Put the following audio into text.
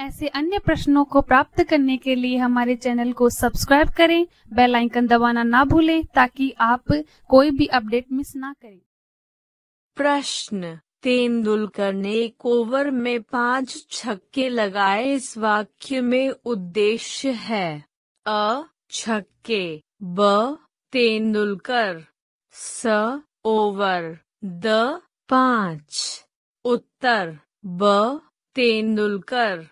ऐसे अन्य प्रश्नों को प्राप्त करने के लिए हमारे चैनल को सब्सक्राइब करें बेल आइकन दबाना ना भूलें ताकि आप कोई भी अपडेट मिस ना करें प्रश्न तेंदुलकर ने एक ओवर में पांच छक्के लगाए इस वाक्य में उद्देश्य है अ छक्के ब तेंदुलकर स ओवर द पांच उत्तर ब तेंदुलकर